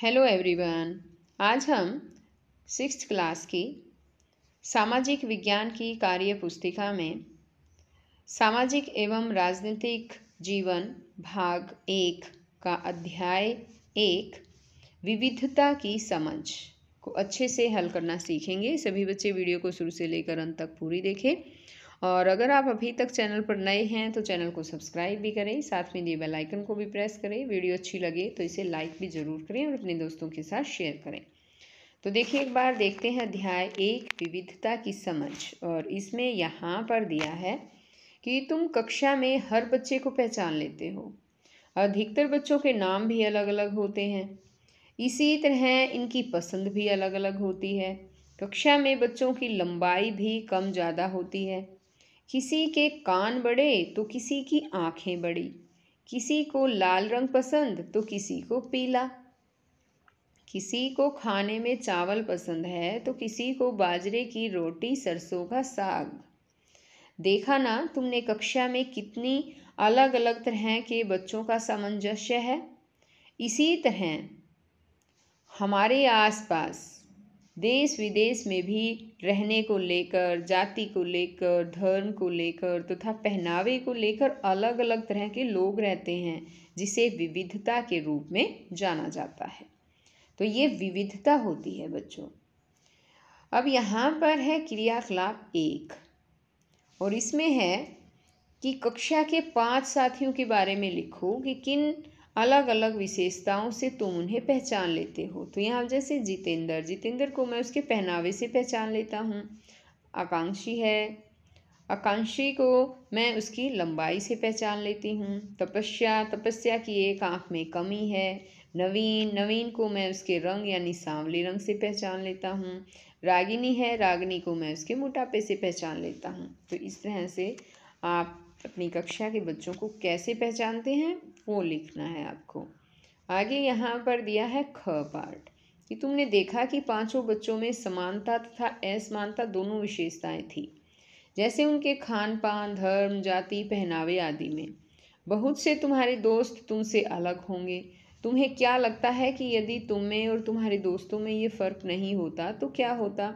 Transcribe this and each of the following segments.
hello everyone आज हम six class की सामाजिक विज्ञान की कार्य पुस्तिका में सामाजिक एवं राजनीतिक जीवन भाग एक का अध्याय एक विविधता की समझ को अच्छे से हल करना सीखेंगे सभी बच्चे वीडियो को शुरू से लेकर अंत तक पूरी देखें और अगर आप अभी तक चैनल पर नए हैं तो चैनल को सब्सक्राइब भी करें साथ में दिए बेल आइकन को भी प्रेस करें वीडियो अच्छी लगे तो इसे लाइक भी ज़रूर करें और अपने दोस्तों के साथ शेयर करें तो देखिए एक बार देखते हैं अध्याय एक विविधता की समझ और इसमें यहाँ पर दिया है कि तुम कक्षा में हर बच्चे को पहचान लेते हो अधिकतर बच्चों के नाम भी अलग अलग होते हैं इसी तरह इनकी पसंद भी अलग अलग होती है कक्षा में बच्चों की लंबाई भी कम ज़्यादा होती है किसी के कान बड़े तो किसी की आँखें बड़ी किसी को लाल रंग पसंद तो किसी को पीला किसी को खाने में चावल पसंद है तो किसी को बाजरे की रोटी सरसों का साग देखा ना तुमने कक्षा में कितनी अलग अलग तरह के बच्चों का सामंजस्य है इसी तरह हमारे आसपास देश विदेश में भी रहने को लेकर जाति को लेकर धर्म को लेकर तथा तो पहनावे को लेकर अलग अलग तरह के लोग रहते हैं जिसे विविधता के रूप में जाना जाता है तो ये विविधता होती है बच्चों अब यहाँ पर है क्रियाकलाप एक और इसमें है कि कक्षा के पांच साथियों के बारे में लिखो कि किन अलग अलग विशेषताओं से तुम उन्हें पहचान लेते हो तो यहाँ जैसे जितेंद्र जितेंद्र को मैं उसके पहनावे से पहचान लेता हूँ आकांक्षी है आकांक्षी को मैं उसकी लंबाई से पहचान लेती हूँ तपस्या तपस्या की एक आँख में कमी है नवीन नवीन को मैं उसके रंग यानी सांवले रंग से पहचान लेता हूँ रागिनी है रागिनी को मैं उसके मोटापे से पहचान लेता हूँ तो इस तरह से आप अपनी कक्षा के बच्चों को कैसे पहचानते हैं वो लिखना है आपको आगे यहाँ पर दिया है ख पार्ट कि तुमने देखा कि पांचों बच्चों में समानता तथा असमानता दोनों विशेषताएं थी जैसे उनके खान पान धर्म जाति पहनावे आदि में बहुत से तुम्हारे दोस्त तुमसे अलग होंगे तुम्हें क्या लगता है कि यदि तुम में और तुम्हारे दोस्तों में ये फ़र्क नहीं होता तो क्या होता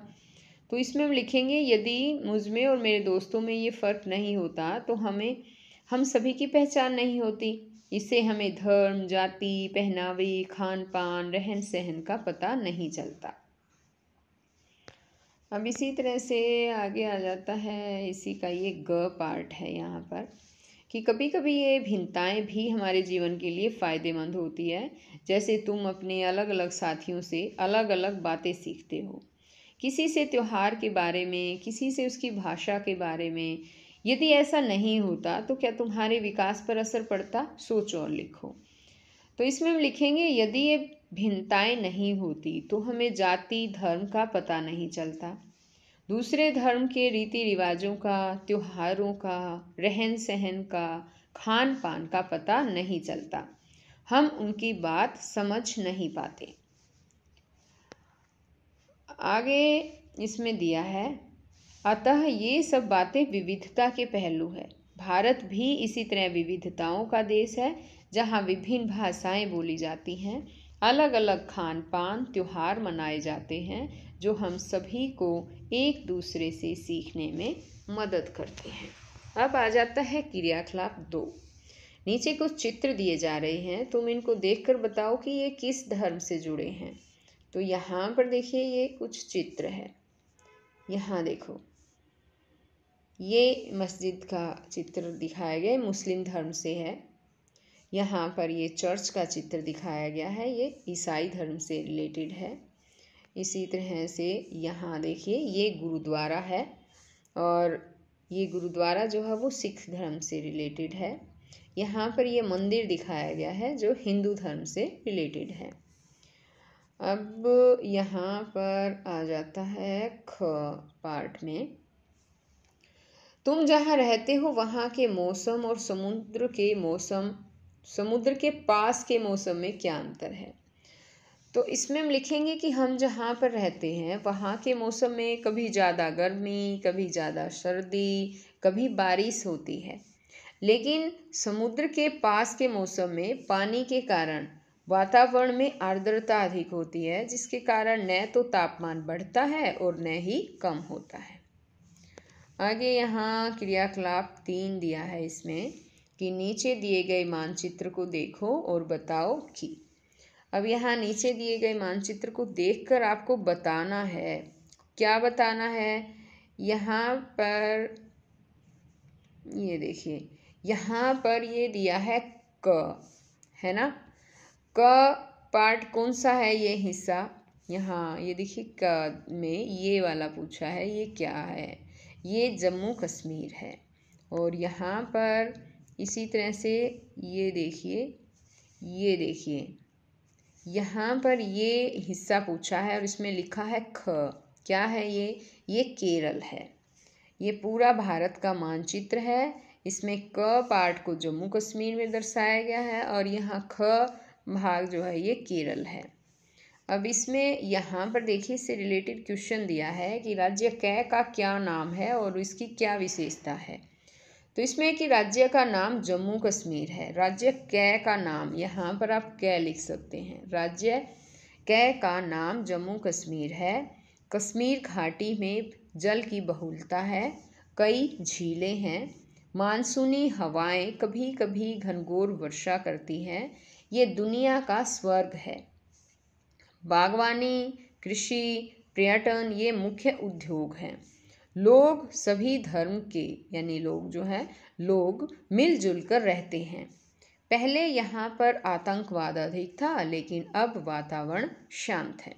तो इसमें हम लिखेंगे यदि मुझमें और मेरे दोस्तों में ये फ़र्क नहीं होता तो हमें हम सभी की पहचान नहीं होती इससे हमें धर्म जाति पहनावे खान पान रहन सहन का पता नहीं चलता अब इसी तरह से आगे आ जाता है इसी का ये ग पार्ट है यहाँ पर कि कभी कभी ये भिन्नताएँ भी हमारे जीवन के लिए फ़ायदेमंद होती है जैसे तुम अपने अलग अलग साथियों से अलग अलग बातें सीखते हो किसी से त्यौहार के बारे में किसी से उसकी भाषा के बारे में यदि ऐसा नहीं होता तो क्या तुम्हारे विकास पर असर पड़ता सोचो और लिखो तो इसमें हम लिखेंगे यदि ये भिन्नताएं नहीं होती तो हमें जाति धर्म का पता नहीं चलता दूसरे धर्म के रीति रिवाजों का त्योहारों का रहन सहन का खान पान का पता नहीं चलता हम उनकी बात समझ नहीं पाते आगे इसमें दिया है अतः ये सब बातें विविधता के पहलू है भारत भी इसी तरह विविधताओं का देश है जहाँ विभिन्न भाषाएं बोली जाती हैं अलग अलग खान पान त्यौहार मनाए जाते हैं जो हम सभी को एक दूसरे से सीखने में मदद करते हैं अब आ जाता है क्रियाकलाप दो नीचे कुछ चित्र दिए जा रहे हैं तुम इनको देखकर बताओ कि ये किस धर्म से जुड़े हैं तो यहाँ पर देखिए ये कुछ चित्र है यहाँ देखो ये मस्जिद का चित्र दिखाया गया मुस्लिम धर्म से है यहाँ पर ये चर्च का चित्र दिखाया गया है ये ईसाई धर्म से रिलेटेड है इसी तरह से यहाँ देखिए ये गुरुद्वारा है और ये गुरुद्वारा जो है वो सिख धर्म से रिलेटेड है यहाँ पर ये मंदिर दिखाया गया है जो हिंदू धर्म से रिलेटेड है अब यहाँ पर आ जाता है ख पार्ट में तुम जहाँ रहते हो वहाँ के मौसम और समुद्र के मौसम समुद्र के पास के मौसम में क्या अंतर है तो इसमें हम लिखेंगे कि हम जहाँ पर रहते हैं वहाँ के मौसम में कभी ज़्यादा गर्मी कभी ज़्यादा सर्दी कभी बारिश होती है लेकिन समुद्र के पास के मौसम में पानी के कारण वातावरण में आर्द्रता अधिक होती है जिसके कारण न तो तापमान बढ़ता है और न ही कम होता है आगे यहाँ क्रियाकलाप तीन दिया है इसमें कि नीचे दिए गए मानचित्र को देखो और बताओ कि अब यहाँ नीचे दिए गए मानचित्र को देखकर आपको बताना है क्या बताना है यहाँ पर ये देखिए यहाँ पर ये दिया है क है ना क पार्ट कौन सा है ये हिस्सा यहाँ ये देखिए क में ये वाला पूछा है ये क्या है ये जम्मू कश्मीर है और यहाँ पर इसी तरह से ये देखिए ये देखिए यहाँ पर ये हिस्सा पूछा है और इसमें लिखा है ख क्या है ये ये केरल है ये पूरा भारत का मानचित्र है इसमें क पार्ट को जम्मू कश्मीर में दर्शाया गया है और यहाँ ख भाग जो है ये केरल है अब इसमें यहाँ पर देखिए इससे रिलेटेड क्वेश्चन दिया है कि राज्य कै का क्या नाम है और इसकी क्या विशेषता है तो इसमें कि राज्य का नाम जम्मू कश्मीर है राज्य कै का नाम यहाँ पर आप कै लिख सकते हैं राज्य कै का नाम जम्मू कश्मीर है कश्मीर घाटी में जल की बहुलता है कई झीलें हैं मानसूनी हवाएं कभी कभी घनघोर वर्षा करती हैं ये दुनिया का स्वर्ग है बागवानी कृषि पर्यटन ये मुख्य उद्योग हैं लोग सभी धर्म के यानी लोग जो हैं लोग मिलजुल कर रहते हैं पहले यहाँ पर आतंकवाद अधिक था लेकिन अब वातावरण शांत है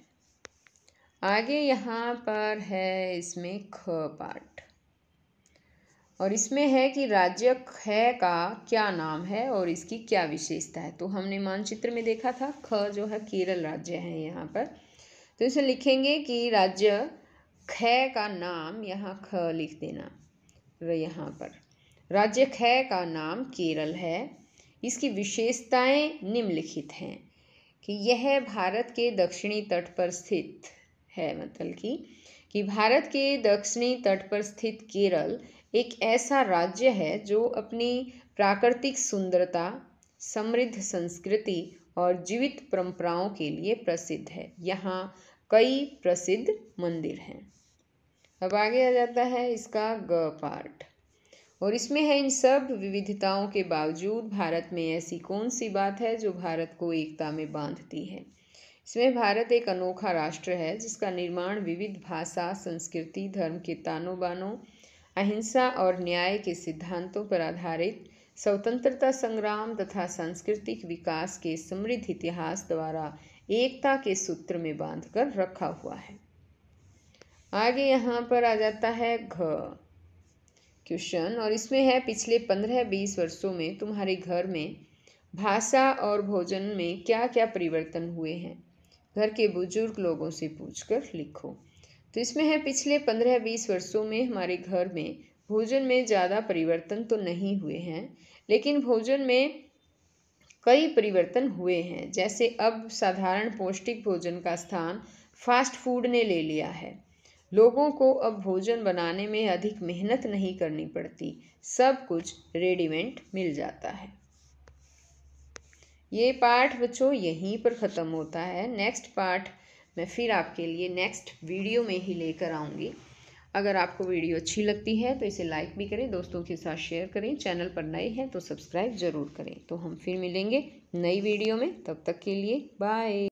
आगे यहाँ पर है इसमें ख पाठ और इसमें है कि राज्य ख का क्या नाम है और इसकी क्या विशेषता है तो हमने मानचित्र में देखा था ख जो है केरल राज्य है यहाँ पर तो इसे लिखेंगे कि राज्य ख का नाम यहाँ ख लिख देना यहाँ पर राज्य ख का नाम केरल है इसकी विशेषताएं निम्नलिखित हैं कि यह भारत के दक्षिणी तट पर स्थित है मतलब कि कि भारत के दक्षिणी तट पर स्थित केरल एक ऐसा राज्य है जो अपनी प्राकृतिक सुंदरता समृद्ध संस्कृति और जीवित परंपराओं के लिए प्रसिद्ध है यहाँ कई प्रसिद्ध मंदिर हैं अब आगे आ जाता है इसका ग पार्ट और इसमें है इन सब विविधताओं के बावजूद भारत में ऐसी कौन सी बात है जो भारत को एकता में बांधती है इसमें भारत एक अनोखा राष्ट्र है जिसका निर्माण विविध भाषा संस्कृति धर्म के तानों बानों अहिंसा और न्याय के सिद्धांतों पर आधारित स्वतंत्रता संग्राम तथा सांस्कृतिक विकास के समृद्ध इतिहास द्वारा एकता के सूत्र में बांधकर रखा हुआ है आगे यहाँ पर आ जाता है घ क्वेश्चन और इसमें है पिछले पंद्रह बीस वर्षों में तुम्हारे घर में भाषा और भोजन में क्या क्या परिवर्तन हुए हैं घर के बुजुर्ग लोगों से पूछकर लिखो तो इसमें है पिछले पंद्रह बीस वर्षों में हमारे घर में भोजन में ज़्यादा परिवर्तन तो नहीं हुए हैं लेकिन भोजन में कई परिवर्तन हुए हैं जैसे अब साधारण पौष्टिक भोजन का स्थान फास्ट फूड ने ले लिया है लोगों को अब भोजन बनाने में अधिक मेहनत नहीं करनी पड़ती सब कुछ रेडीमेड मिल जाता है ये पाठ बच्चों यहीं पर ख़त्म होता है नेक्स्ट पाठ मैं फिर आपके लिए नेक्स्ट वीडियो में ही लेकर आऊँगी अगर आपको वीडियो अच्छी लगती है तो इसे लाइक भी करें दोस्तों के साथ शेयर करें चैनल पर नए हैं तो सब्सक्राइब ज़रूर करें तो हम फिर मिलेंगे नई वीडियो में तब तक के लिए बाय